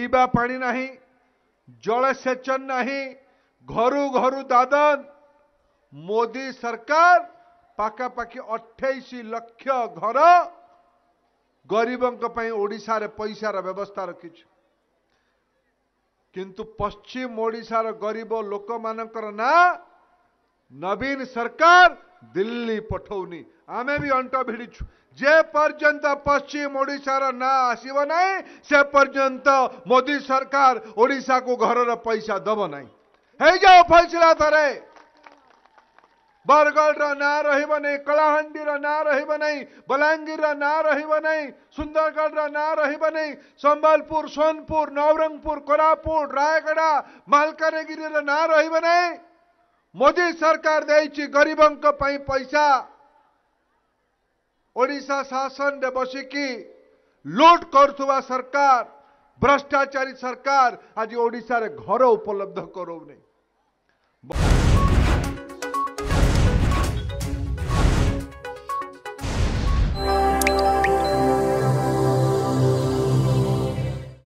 પીવા પાણી નહીં જળસેચન નહીં ઘરું ઘરું દાદન મોદી સરકાર ପାଖାପାଖି ଅଠେଇଶ ଲକ୍ଷ ଘର ଗରିବଙ୍କ ପାଇଁ ଓଡ଼ିଶାରେ ପଇସାର ବ୍ୟବସ୍ଥା ରଖିଛୁ କିନ୍ତୁ ପଶ୍ଚିମ ଓଡ଼ିଶାର ଗରିବ ଲୋକମାନଙ୍କର ନାଁ ନବୀନ ସରକାର दिल्ली पठौनी आम भी अंट भिड़ी जे पर्यंत पश्चिम ओडार ना आसब ना से पर्यंत मोदी सरकार ओडा को घर पैसा दब ना जाओ फैसला थे बरगड़ ना रही कलाहां ना रही बलांगीर ना रही सुंदरगढ़ ना रही संबलपुर सोनपुर नवरंगपुर कोरापुट रायगढ़ मलकानगि ना रही ମୋଦି ସରକାର ଦେଇଛି ଗରିବଙ୍କ ପାଇଁ ପଇସା ଓଡ଼ିଶା ଶାସନରେ ବସିକି ଲୁଟ୍ କରୁଥିବା ସରକାର ଭ୍ରଷ୍ଟାଚାରୀ ସରକାର ଆଜି ଓଡ଼ିଶାରେ ଘର ଉପଲବ୍ଧ କରଉନି